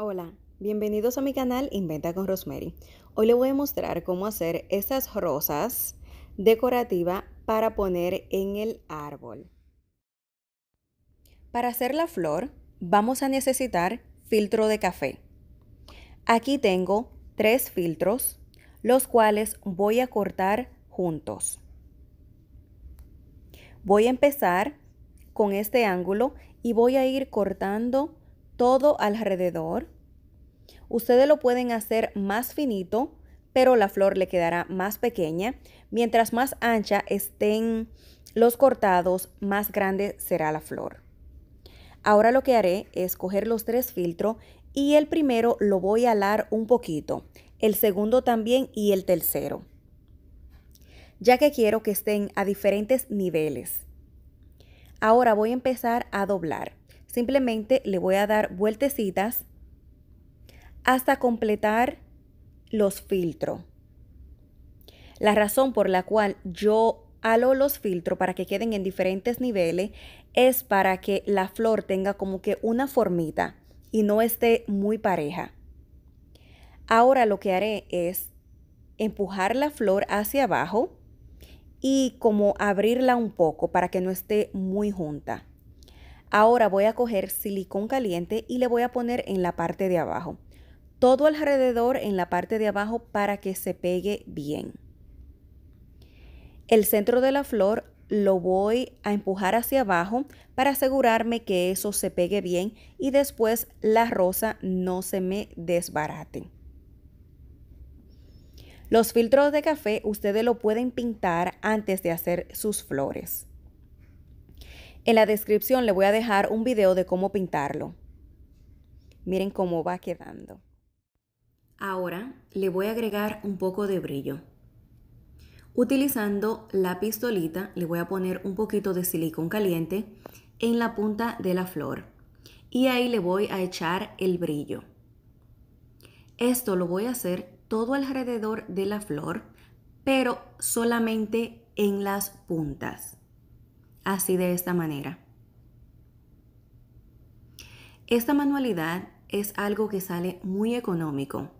Hola, bienvenidos a mi canal Inventa con Rosemary. Hoy les voy a mostrar cómo hacer estas rosas decorativas para poner en el árbol. Para hacer la flor vamos a necesitar filtro de café. Aquí tengo tres filtros, los cuales voy a cortar juntos. Voy a empezar con este ángulo y voy a ir cortando todo alrededor. Ustedes lo pueden hacer más finito, pero la flor le quedará más pequeña. Mientras más ancha estén los cortados, más grande será la flor. Ahora lo que haré es coger los tres filtros y el primero lo voy a alar un poquito, el segundo también y el tercero, ya que quiero que estén a diferentes niveles. Ahora voy a empezar a doblar. Simplemente le voy a dar vueltecitas hasta completar los filtros. La razón por la cual yo halo los filtros para que queden en diferentes niveles es para que la flor tenga como que una formita y no esté muy pareja. Ahora lo que haré es empujar la flor hacia abajo y como abrirla un poco para que no esté muy junta. Ahora voy a coger silicón caliente y le voy a poner en la parte de abajo. Todo alrededor en la parte de abajo para que se pegue bien. El centro de la flor lo voy a empujar hacia abajo para asegurarme que eso se pegue bien y después la rosa no se me desbarate. Los filtros de café ustedes lo pueden pintar antes de hacer sus flores. En la descripción le voy a dejar un video de cómo pintarlo. Miren cómo va quedando. Ahora le voy a agregar un poco de brillo. Utilizando la pistolita le voy a poner un poquito de silicón caliente en la punta de la flor y ahí le voy a echar el brillo. Esto lo voy a hacer todo alrededor de la flor, pero solamente en las puntas así de esta manera. Esta manualidad es algo que sale muy económico.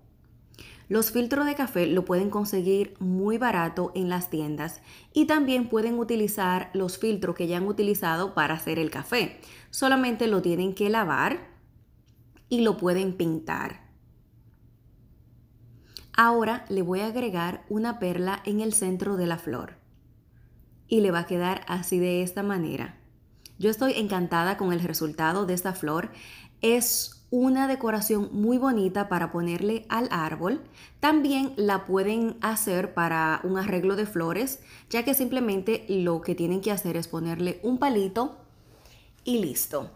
Los filtros de café lo pueden conseguir muy barato en las tiendas y también pueden utilizar los filtros que ya han utilizado para hacer el café. Solamente lo tienen que lavar y lo pueden pintar. Ahora le voy a agregar una perla en el centro de la flor y le va a quedar así de esta manera. Yo estoy encantada con el resultado de esta flor. Es una decoración muy bonita para ponerle al árbol. También la pueden hacer para un arreglo de flores, ya que simplemente lo que tienen que hacer es ponerle un palito y listo.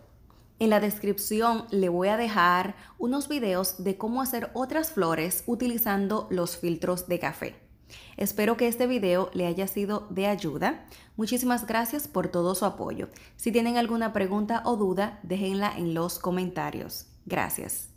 En la descripción le voy a dejar unos videos de cómo hacer otras flores utilizando los filtros de café. Espero que este video le haya sido de ayuda. Muchísimas gracias por todo su apoyo. Si tienen alguna pregunta o duda, déjenla en los comentarios. Gracias.